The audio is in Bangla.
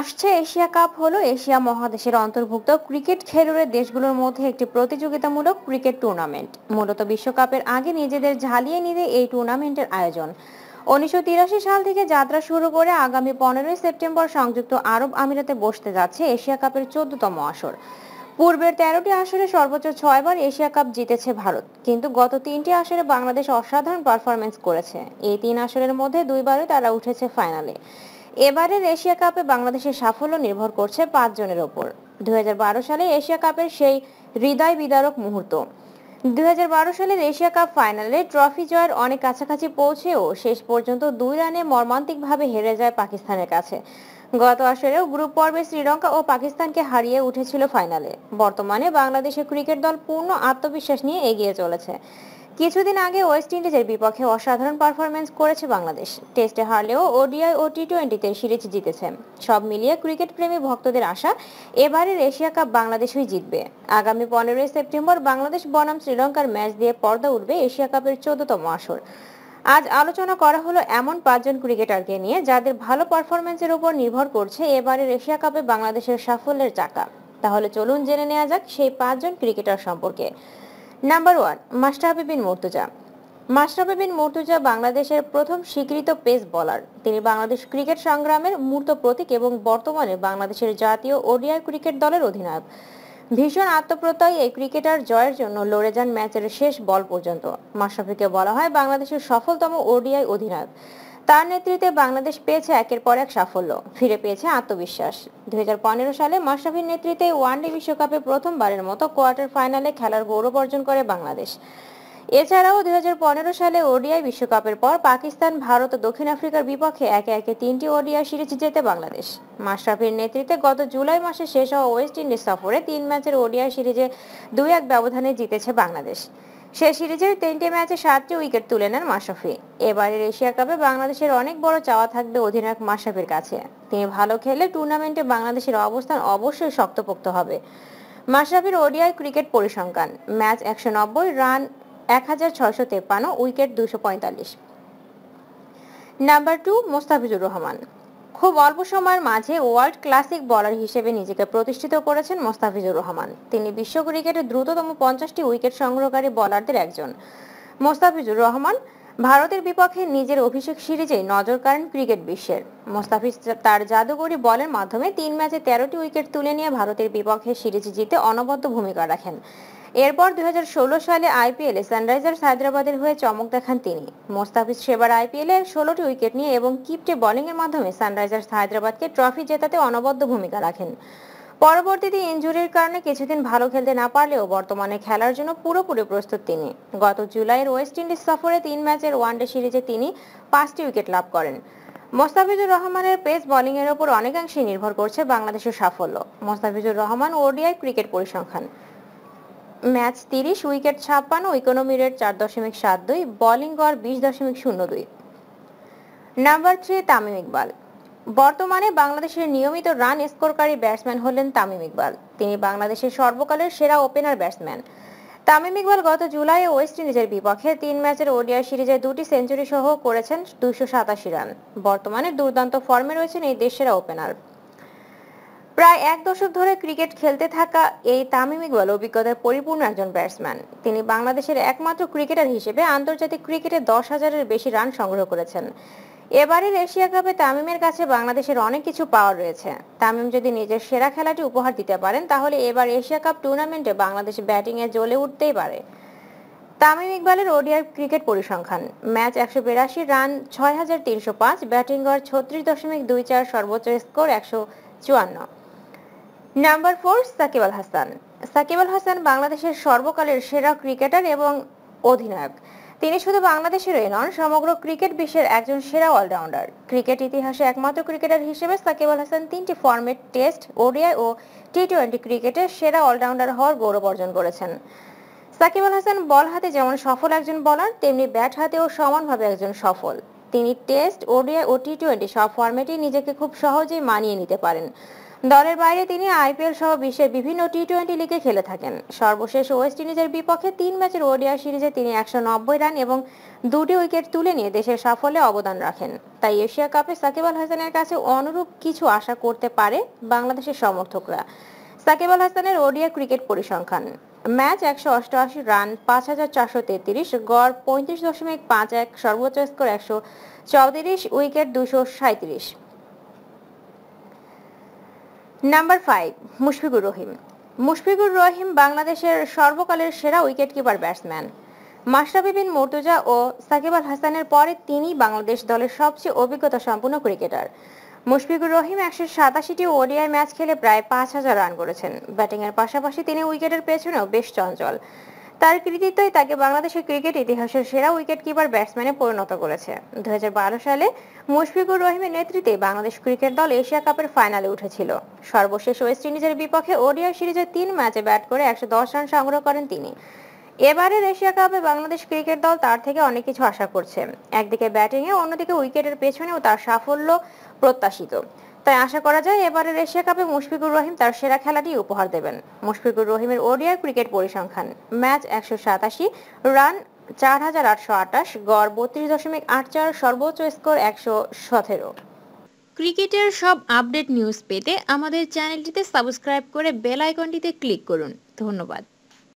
আসছে এশিয়া কাপ হলো এশিয়া মহাদেশের অন্তর্ভুক্ত ক্রিকেট খেলুড়ে দেশগুলোর মধ্যে একটি প্রতিযোগিতামূলক ক্রিকেট টুর্নামেন্ট মূলত বিশ্বকাপের আগে নিজেদের ঝালিয়ে নিতে এই টুর্নামেন্টের আয়োজন উনিশশো সাল থেকে যাত্রা শুরু করে আগামী পনেরোই সেপ্টেম্বর সংযুক্ত আরব আমিরাতে বসতে যাচ্ছে এশিয়া কাপের চোদ্দতম আসর পূর্বের তেরোটি আসরে সর্বোচ্চ ছয়বার এশিয়া কাপ জিতেছে ভারত কিন্তু গত তিনটি আসরে বাংলাদেশ অসাধারণ পারফরমেন্স করেছে এই তিন আসরের মধ্যে দুইবারই তারা উঠেছে ফাইনালে এবারের এশিয়া কাপে বাংলাদেশের সাফল্য নির্ভর করছে পাঁচজনের ওপর দু সালে এশিয়া কাপের সেই হৃদয় বিদারক মুহূর্ত দু সালের এশিয়া কাপ ফাইনালে ট্রফি জয়ের অনেক কাছাকাছি পৌঁছেও শেষ পর্যন্ত দুই রানে মর্মান্তিকভাবে হেরে যায় পাকিস্তানের কাছে গত আসরেও গ্রুপ পর্বে শ্রীলঙ্কা ও পাকিস্তানকে হারিয়ে উঠেছিল ফাইনালে বর্তমানে বাংলাদেশের ক্রিকেট দল পূর্ণ আত্মবিশ্বাস নিয়ে এগিয়ে চলেছে কিছুদিন আগে ওয়েস্ট ইন্ডিজের বিপক্ষে অসাধারণ পারফরমেন্স করেছে বাংলাদেশ টেস্টে হারলেও ওডিআই ও টি টোয়েন্টিতে সিরিজ জিতেছে সব মিলিয়ে ক্রিকেট প্রেমী ভক্তদের আশা এবারের এশিয়া কাপ বাংলাদেশই জিতবে আগামী পনেরোই সেপ্টেম্বর বাংলাদেশ বনাম শ্রীলঙ্কার ম্যাচ দিয়ে পর্দা উঠবে এশিয়া কাপের চোদ্দতম আসর আজ আলোচনা করা হলো এমন পাঁচজন ক্রিকেটারকে নিয়ে যাদের ভালো পারফরমেন্সের উপর নির্ভর করছে এবারের এশিয়া কাপে বাংলাদেশের সাফল্যের চাকা তাহলে চলুন জেনে নেওয়া যাক সেই পাঁচজন ক্রিকেটার সম্পর্কে নাম্বার ওয়ান মাস্টাহাবি বিন মর্তুজা মাশরাফি বিন মুর্তুজা বাংলাদেশের প্রথম স্বীকৃত পেস বলার তিনি বাংলাদেশ ক্রিকেট সংগ্রামের মূর্ত প্রতীক এবং বর্তমানে বাংলাদেশের জাতীয় ওডিআই ক্রিকেট দলের অধিনায়ক ভীষণ আত্মপ্রত্যয় এই ক্রিকেটার জয়ের জন্য লড়ে যান ম্যাচের শেষ বল পর্যন্ত মাশরাফিকে বলা হয় বাংলাদেশের সফলতম ওডিআই অধিনায়ক তার নেতৃত্বে বাংলাদেশ পেয়েছে একের পর এক সাফল্য ফিরে পেয়েছে আত্মবিশ্বাস দুই সালে মাশরাফির নেতৃত্বে ওয়ানডে বিশ্বকাপে প্রথমবারের মতো কোয়ার্টার ফাইনালে খেলার গৌরব অর্জন করে বাংলাদেশ এছাড়াও দুই সালে ওডিআই বিশ্বকাপের পর পাকিস্তান ভারত ও দক্ষিণ আফ্রিকার বিপক্ষে একে একে তিনটি ওডিআই সিরিজ জেতে বাংলাদেশ মাশরাফির নেতৃত্বে গত জুলাই মাসে শেষ হওয়া ওয়েস্ট ইন্ডিজ সফরে তিন ম্যাচের ওডিআই সিরিজে দুই এক ব্যবধানে জিতেছে বাংলাদেশ সে সিরিজের তিনটি ম্যাচে সাতটি উইকেট তুলে নেন মাশরাফি এবারের এশিয়া কাপে বাংলাদেশের অনেক বড় চাওয়া থাকবে অধিনায়ক মাশরাফির কাছে তিনি ভালো খেলে টুর্নামেন্টে বাংলাদেশের অবস্থান অবশ্যই শক্তপোক্ত হবে মাশরাফির ওডিআই ক্রিকেট পরিসংখ্যান ম্যাচ একশো নব্বই রান এক হাজার ছয়শো তেপ্পান্ন উইকেট দুশো পঁয়তাল্লিশ নাম্বার টু মোস্তাফিজুর রহমান খুব অল্প সময়ের মাঝে ওয়ার্ল্ড ক্লাসিক বলার হিসেবে নিজেকে প্রতিষ্ঠিত করেছেন মোস্তাফিজুর রহমান তিনি বিশ্ব ক্রিকেটের দ্রুততম পঞ্চাশটি উইকেট সংগ্রহকারী বলারদের একজন মোস্তাফিজুর রহমান ভারতের বিপক্ষে নিজের অভিষেক সিরিজে নজর কাড়েন ক্রিকেট বিশ্বের মোস্তাফিজ তার জাদুগরি বলের মাধ্যমে তিন ম্যাচে তেরোটি উইকেট তুলে নিয়ে ভারতের বিপক্ষে সিরিজ জিতে অনবদ্য ভূমিকা রাখেন এরপর দুই সালে আইপিএলে সানরাইজার্স হায়দ্রাবাদের হয়ে চমক দেখান তিনি মোস্তাফিজ সেবার আইপিএলে ষোলোটি উইকেট নিয়ে এবং কিপটে বোলিংয়ের মাধ্যমে সানরাইজার্স হায়দ্রাবাদকে ট্রফি জেতাতে অনবদ্য ভূমিকা রাখেন পরবর্তীতে ইঞ্জুরির কারণে কিছুদিন ভালো খেলতে না পারলেও বর্তমানে খেলার জন্য পুরোপুরি প্রস্তুত তিনি গত জুলাইয়ের ওয়েস্ট ইন্ডিজ সফরে তিন ম্যাচের ওয়ানডে সিরিজে তিনি পাঁচটি উইকেট লাভ করেন মোস্তাফিজুর রহমানের পেস বোলিংয়ের ওপর অনেকাংশেই নির্ভর করছে বাংলাদেশের সাফল্য মোস্তাফিজুর রহমান ওডিআই ক্রিকেট পরিসংখ্যান ম্যাচ তিরিশ উইকেট ছাপ্পান্ন ইকোনমি রেট চার দশমিক সাত দুই বলিং গড় বিশ দশমিক শূন্য দুই নাম্বার থ্রি তামিম ইকবাল বর্তমানে বাংলাদেশের নিয়মিত রান স্কোরকারী ব্যাটসম্যান হলেন তামিম ইকবাল তিনি বাংলাদেশের সর্বকালের সেরা ওপেনার ব্যাটসম্যান তামিম ইকবাল গত জুলাই ওয়েস্ট ইন্ডিজের বিপক্ষে তিন ম্যাচের ওডিয়া সিরিজে দুটি সেঞ্চুরি সহ করেছেন দুইশো সাতাশি রান বর্তমানে দুর্দান্ত ফর্মে রয়েছেন এই দেশের ওপেনার প্রায় এক দশক ধরে ক্রিকেট খেলতে থাকা এই তামিম ইকবাল অভিজ্ঞতায় পরিপূর্ণ একজন ব্যাটসম্যান তিনি বাংলাদেশের একমাত্র ক্রিকেটার হিসেবে আন্তর্জাতিক ক্রিকেটে দশ হাজারের বেশি রান সংগ্রহ করেছেন এবারের এশিয়া কাপে তামিমের কাছে বাংলাদেশের অনেক কিছু পাওয়ার রয়েছে তামিম যদি নিজের সেরা খেলাটি উপহার দিতে পারেন তাহলে এবার এশিয়া কাপ টুর্নামেন্টে বাংলাদেশ ব্যাটিংয়ে জ্বলে উঠতেই পারে তামিম ইকবালের ওডিআই ক্রিকেট পরিসংখ্যান ম্যাচ একশো বিরাশি রান ছয় হাজার তিনশো পাঁচ ব্যাটিং গড় ছত্রিশ দশমিক দুই চার সর্বোচ্চ স্কোর একশো চুয়ান্ন নাম্বার ফোর সাকিব আল হাসান সাকিব আল হাসান বাংলাদেশের সর্বকালের সেরা ক্রিকেটার এবং অধিনায়ক তিনি শুধু বাংলাদেশেরই নন সমগ্র ক্রিকেট বিশ্বের একজন সেরা অলরাউন্ডার ক্রিকেট ইতিহাসে একমাত্র ক্রিকেটার হিসেবে সাকিব আল হাসান তিনটি ফর্মেট টেস্ট ওডিআই ও টি টোয়েন্টি ক্রিকেটে সেরা অলরাউন্ডার হওয়ার গৌরব অর্জন করেছেন সাকিব আল হাসান বল হাতে যেমন সফল একজন বলার তেমনি ব্যাট হাতেও সমানভাবে একজন সফল তিনি টেস্ট ওডিআই ও টি টোয়েন্টি সব ফর্মেটেই নিজেকে খুব সহজেই মানিয়ে নিতে পারেন দলের বাইরে তিনি আইপিএল সহ বিশ্বের বিভিন্ন টি টোয়েন্টি লিগে খেলে থাকেন সর্বশেষ ওয়েস্ট ইন্ডিজের বিপক্ষে তিন ম্যাচের ওডিয়া সিরিজে তিনি একশো রান এবং দুটি উইকেট তুলে নিয়ে দেশের সাফল্যে অবদান রাখেন তাই এশিয়া কাপে সাকিব আল হাসানের কাছে অনুরূপ কিছু আশা করতে পারে বাংলাদেশের সমর্থকরা সাকিব আল হাসানের ওডিয়া ক্রিকেট পরিসংখ্যান ম্যাচ একশো অষ্টআশি রান পাঁচ হাজার চারশো তেত্রিশ গড় পঁয়ত্রিশ দশমিক পাঁচ এক সর্বোচ্চ স্কোর একশো চৌত্রিশ উইকেট দুশো সাঁত্রিশ নাম্বার ফাইভ মুশফিকুর রহিম মুশফিকুর রহিম বাংলাদেশের সর্বকালের সেরা উইকেটকিপার ব্যাটসম্যান মাশরাফি বিন মর্তুজা ও সাকিব আল হাসানের পরে তিনি বাংলাদেশ দলের সবচেয়ে অভিজ্ঞতা সম্পন্ন ক্রিকেটার মুশফিকুর রহিম একশো সাতাশিটি ওডিআই ম্যাচ খেলে প্রায় পাঁচ হাজার রান করেছেন ব্যাটিংয়ের পাশাপাশি তিনি উইকেটের পেছনেও বেশ চঞ্চল তার কৃতিত্বই তাকে বাংলাদেশের ক্রিকেট ইতিহাসের সেরা উইকেট কিপার ব্যাটসম্যানে পরিণত করেছে দু সালে মুশফিকুর রহিমের নেতৃত্বে বাংলাদেশ ক্রিকেট দল এশিয়া কাপের ফাইনালে উঠেছিল সর্বশেষ ওয়েস্ট ইন্ডিজের বিপক্ষে ওডিয়ার সিরিজে তিন ম্যাচে ব্যাট করে একশো রান সংগ্রহ করেন তিনি এবারের এশিয়া কাপে বাংলাদেশ ক্রিকেট দল তার থেকে অনেক কিছু আশা করছে একদিকে ব্যাটিংয়ে অন্যদিকে উইকেটের পেছনেও তার সাফল্য প্রত্যাশিত তাই আশা করা যায় এবারের এশিয়া কাপে মুশফিকুর রহিম তার সেরা খেলাটি উপহার দেবেন মুশফিকুর রহিমের ওডিআই ক্রিকেট পরিসংখ্যান ম্যাচ একশো সাতাশি রান চার হাজার আটশো আটাশ গড় বত্রিশ দশমিক আট চার সর্বোচ্চ স্কোর একশো সতেরো ক্রিকেটের সব আপডেট নিউজ পেতে আমাদের চ্যানেলটিতে সাবস্ক্রাইব করে বেল আইকনটিতে ক্লিক করুন ধন্যবাদ